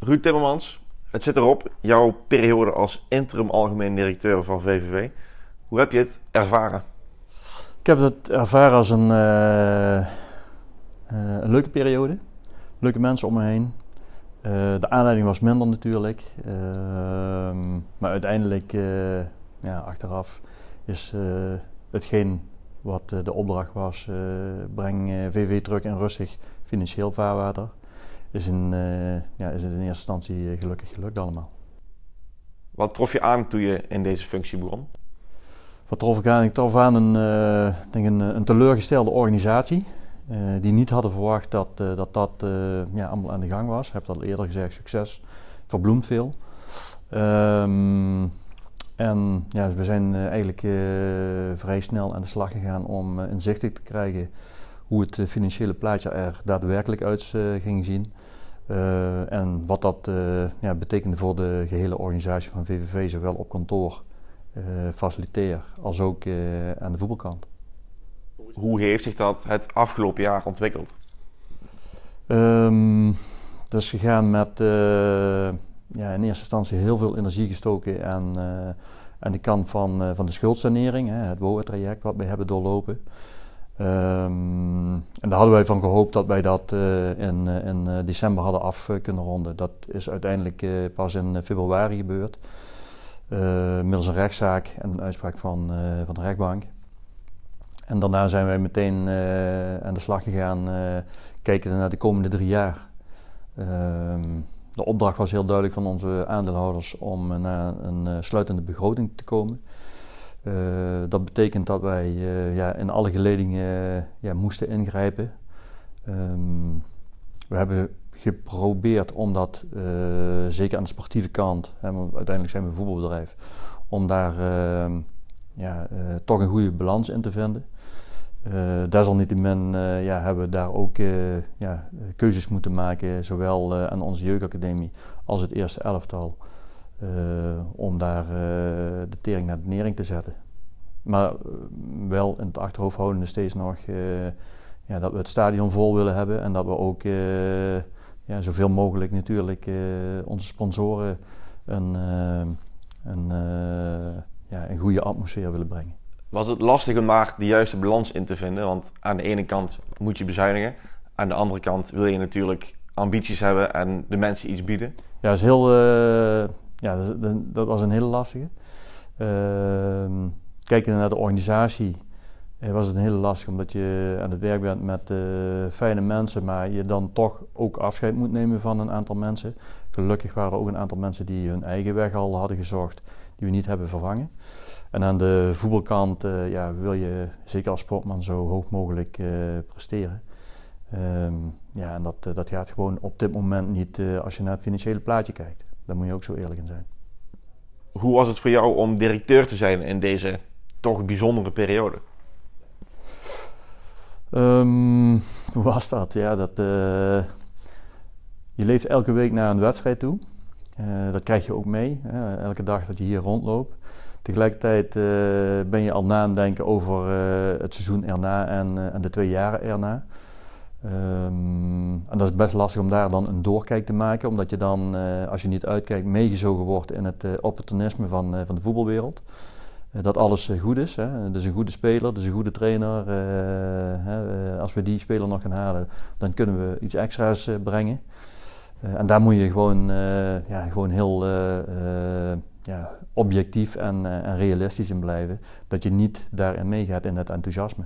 Ruud Timmermans, het zit erop. Jouw periode als interim algemeen directeur van VVV. Hoe heb je het ervaren? Ik heb het ervaren als een, eh, eh, leuke periode. Leuke mensen om me heen. Eh, de aanleiding was minder natuurlijk. Ehm, maar uiteindelijk, ja, achteraf, is hetgeen wat de opdracht was, breng VV terug in rustig financieel vaarwater is, in, eh, ja, is het in eerste instantie eh, gelukkig gelukt allemaal. Wat trof je aan toen je in deze functie begon? Wat trof ik aan? Ik trof aan een, eh, denk een, een, teleurgestelde organisatie. die niet hadden verwacht dat dat, dat ja, allemaal aan de gang was. Ik heb dat al eerder gezegd, succes verbloemd veel. Ehm, en ja, we zijn eigenlijk vrij snel aan de slag gegaan om inzichtig te krijgen hoe het financiële plaatje er daadwerkelijk uit ging zien. Eh, en wat dat uh, ja, betekende voor de gehele organisatie van VVV, zowel op kantoor, uh, faciliteer, als ook aan de voetbalkant. Hoe heeft zich dat het afgelopen jaar ontwikkeld? Um, dat is gegaan met ja, in eerste instantie heel veel energie gestoken aan, aan de kant van, van de schuldsanering, hè, het WOA-traject wat we hebben doorlopen. Ehm, en daar hadden wij van gehoopt dat wij dat eh, in, eh, in eh, december hadden af kunnen ronden. Dat is uiteindelijk pas in februari gebeurd. middels een rechtszaak en een uitspraak van, van de rechtbank. En daarna zijn wij meteen aan de slag gegaan, kijken naar de komende drie jaar. Ehm, de opdracht was heel duidelijk van onze aandeelhouders om naar een sluitende begroting te komen. Eh, dat betekent dat wij eh, ja, in alle geledingen eh, ja, moesten ingrijpen. Ehm, we hebben geprobeerd om dat, zeker aan de sportieve kant, hè, uiteindelijk zijn we een voetbalbedrijf, om daar ehm, ja, toch een goede balans in te vinden. Uh, desalniettemin ja, hebben we daar ook ja, keuzes moeten maken, zowel aan onze jeugdacademie als het eerste elftal. Eh, om daar eh, de tering naar de nering te zetten. Maar eh, wel in het achterhoofd houdende steeds nog ja, dat we het stadion vol willen hebben en dat we ook ja, zoveel mogelijk natuurlijk onze sponsoren een, een, ja, een goede atmosfeer willen brengen. Was het lastig om daar de juiste balans in te vinden? Want aan de ene kant moet je bezuinigen, aan de andere kant wil je natuurlijk ambities hebben en de mensen iets bieden. Ja, dat is heel, ja, dat, dat, was een hele lastige. Ehm, kijken naar de organisatie eh, was het een hele lastig omdat je aan het werk bent met eh, fijne mensen, maar je dan toch ook afscheid moet nemen van een aantal mensen. Gelukkig waren er ook een aantal mensen die hun eigen weg al hadden gezorgd, die we niet hebben vervangen. En aan de voetbalkant eh, ja, wil je zeker als sportman zo hoog mogelijk presteren. Ehm, ja, en dat, dat gaat gewoon op dit moment niet als je naar het financiële plaatje kijkt. Daar moet je ook zo eerlijk in zijn. Hoe was het voor jou om directeur te zijn in deze toch bijzondere periode? Ehm, hoe was dat? Ja, dat, eh, je leeft elke week naar een wedstrijd toe. Eh, dat krijg je ook mee, hè, elke dag dat je hier rondloopt. Tegelijkertijd eh, ben je al na aan denken over het seizoen erna en, en de twee jaren erna. Ehm, en dat is best lastig om daar dan een doorkijk te maken, omdat je dan, eh, als je niet uitkijkt, meegezogen wordt in het eh, opportunisme van, eh, van de voetbalwereld. dat alles goed is. Hè. Dus een goede speler, dus een goede trainer. als we die speler nog gaan halen, dan kunnen we iets extra's brengen. en daar moet je gewoon, ja, gewoon heel ja, objectief en, en realistisch in blijven. Dat je niet daarin meegaat in het enthousiasme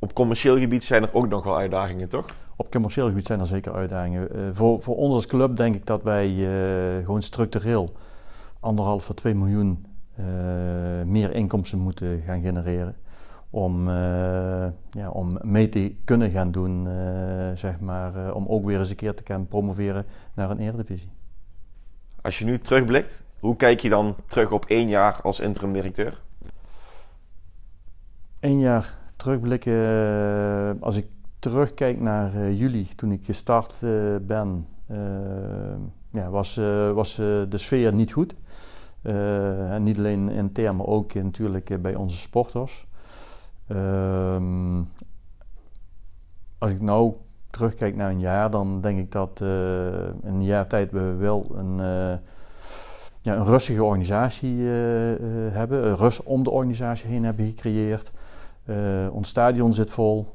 op commercieel gebied zijn er ook nog wel uitdagingen, toch? Op commercieel gebied zijn er zeker uitdagingen. Eh, voor, voor ons als club denk ik dat wij eh, gewoon structureel anderhalf tot twee miljoen eh, meer inkomsten moeten gaan genereren. Om, ja, om mee te kunnen gaan doen, zeg maar, om ook weer eens een keer te gaan promoveren naar een eredivisie. Als je nu terugblikt, hoe kijk je dan terug op één jaar als interim directeur? Eén jaar Terugblikken, eh, als ik terugkijk naar eh, juli, toen ik gestart eh, ben, ja, was, was de sfeer niet goed. en niet alleen intern, maar ook natuurlijk bij onze sporters. Ehm, als ik nou terugkijk naar een jaar, dan denk ik dat in een jaar tijd we wel een ja, een rustige organisatie uh, hebben, rust om de organisatie heen hebben gecreëerd. Eh, ons stadion zit vol.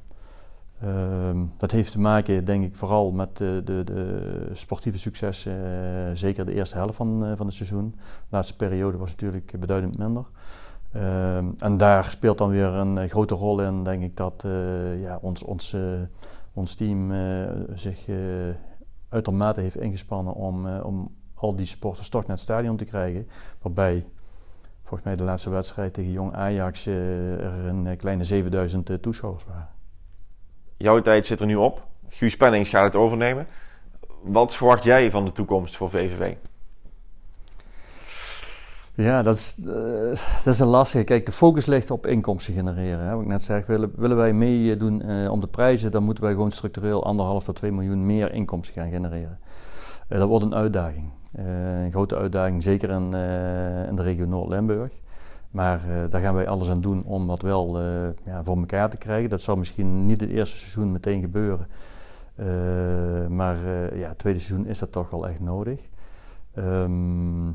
Ehm, dat heeft te maken, denk ik, vooral met de, de, de sportieve succes, eh, zeker de eerste helft van, eh, van het seizoen. De laatste periode was natuurlijk beduidend minder. Ehm, en daar speelt dan weer een grote rol in, denk ik, dat ja, ons, ons, ons team zich uitermate heeft ingespannen om, om al die sporters toch naar het stadion te krijgen. Waarbij volgens mij de laatste wedstrijd tegen Jong Ajax eh, er een eh, kleine 7000 eh, toeschouwers waren. Jouw tijd zit er nu op. Guus Pennings gaat het overnemen. Wat verwacht jij van de toekomst voor VVV? Ja, dat is, dat is een lastige. Kijk, de focus ligt op inkomsten genereren. Hè. Wat ik net zeg, willen, willen wij meedoen om de prijzen, dan moeten wij gewoon structureel anderhalf tot 2 miljoen meer inkomsten gaan genereren. Eh, dat wordt een uitdaging. Eh, een grote uitdaging, zeker in, eh, in de regio Noord-Limburg. Maar daar gaan wij alles aan doen om dat wel ja, voor elkaar te krijgen. Dat zal misschien niet het eerste seizoen meteen gebeuren. maar ja, het tweede seizoen is dat toch wel echt nodig. Ehm,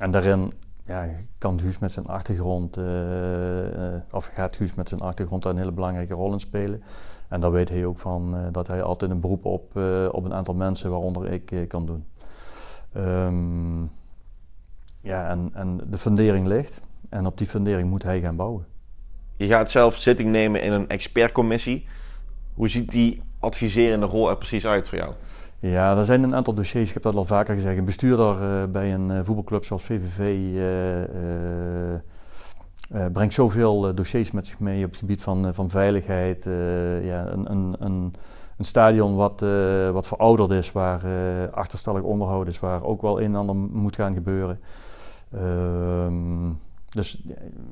en daarin ja, kan met zijn achtergrond, eh, eh, of gaat Guus met zijn achtergrond daar een hele belangrijke rol in spelen. En daar weet hij ook van eh, dat hij altijd een beroep op, op een aantal mensen, waaronder ik, kan doen. Ehm, ja, en, en de fundering ligt. En op die fundering moet hij gaan bouwen. Je gaat zelf zitting nemen in een expertcommissie. Hoe ziet die adviserende rol er precies uit voor jou? Ja, er zijn een aantal dossiers, ik heb dat al vaker gezegd. Een bestuurder eh, bij een eh, voetbalclub zoals VVV eh, brengt zoveel dossiers met zich mee op het gebied van, van veiligheid. ja, een, een, een, een, stadion wat, wat verouderd is, waar achterstallig onderhoud is, waar ook wel een en ander moet gaan gebeuren. Ehm, dus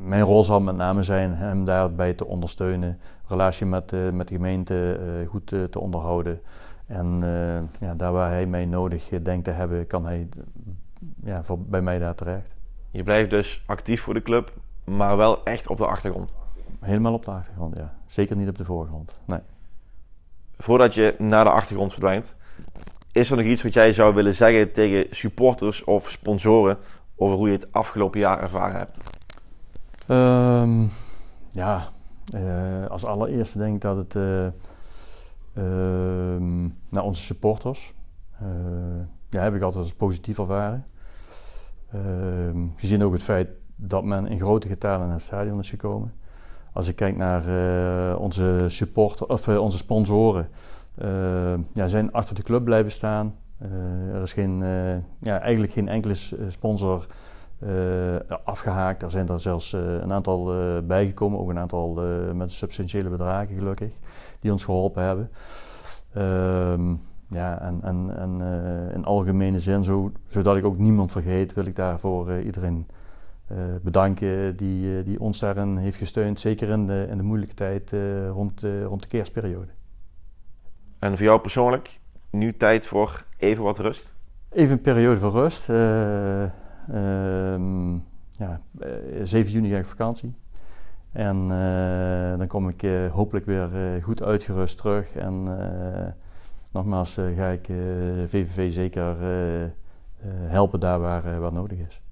mijn rol zal met name zijn hem daarbij te ondersteunen, relatie met, uh, met de gemeente goed te onderhouden, en eh, ja, daar waar hij mee nodig eh, denkt te hebben, kan hij ja, voor, bij mij daar terecht. Je blijft dus actief voor de club, maar wel echt op de achtergrond. Helemaal op de achtergrond, ja. Zeker niet op de voorgrond. Nee. Voordat je naar de achtergrond verdwijnt, is er nog iets wat jij zou willen zeggen tegen supporters of sponsoren over hoe je het afgelopen jaar ervaren hebt? Ehm, ja, eh, als allereerste denk ik dat het. Ehm, naar onze supporters. Ehm, ja, heb ik altijd als positief ervaren. Ehm, gezien ook het feit dat men in grote getalen naar het stadion is gekomen. Als ik kijk naar eh, onze, supporters of, eh, onze sponsoren, uh, ja, zijn achter de club blijven staan. Eh, er is geen, ja, eigenlijk geen enkele sponsor eh, afgehaakt. Er zijn er zelfs eh, een aantal eh, bijgekomen, ook een aantal met substantiële bedragen gelukkig, die ons geholpen hebben. Ehm, ja, en, en, en in algemene zin, zo, zodat ik ook niemand vergeet, wil ik daarvoor iedereen bedanken die, die ons daarin heeft gesteund, zeker in de, in de moeilijke tijd rond, rond de kerstperiode. En voor jou persoonlijk, nu tijd voor even wat rust? Even een periode van rust. Ehm, ja, 7 eh, juni ga ik vakantie. En eh, dan kom ik eh, hopelijk weer goed uitgerust terug. En nogmaals ga ik VVV zeker helpen daar waar, waar nodig is.